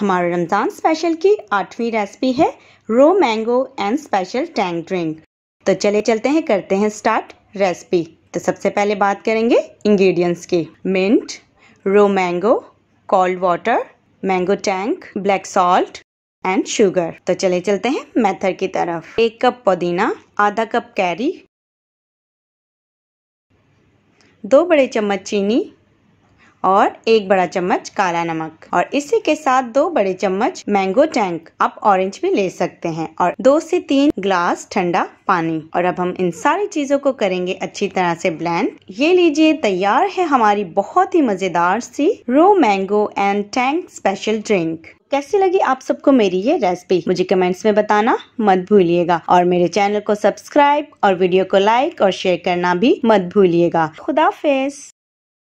हमारे रमज़ान स्पेशल की आठवीं रेसिपी है raw mango and special Tang drink तो चले चलते हैं करते हैं स्टार्ट रेसिपी तो सबसे पहले बात करेंगे इंग्रेडिएंट्स की mint raw mango cold water mango Tang black salt and sugar तो चले चलते हैं मेथड की तरफ एक कप पुदीना आधा कप कैरी दो बड़े चम्मच चीनी और एक बड़ा चम्मच काला नमक और इसी के साथ दो बड़े चम्मच मैंगो टैंक आप ऑरेंज भी ले सकते हैं और दो से तीन ग्लास ठंडा पानी और अब हम इन सारी चीजों को करेंगे अच्छी तरह से ब्लेंड ये लीजिए तैयार है हमारी बहुत ही मजेदार सी raw mango and Tang special drink कैसी लगी आप सबको मेरी ये रेसिपी मुझे कमेंट्स में बताना मत भूलिएगा और मेरे चैनल को सब्सक्राइब और वीडियो को लाइक और शेयर करना भी मत भूलिएगा खुदाफेज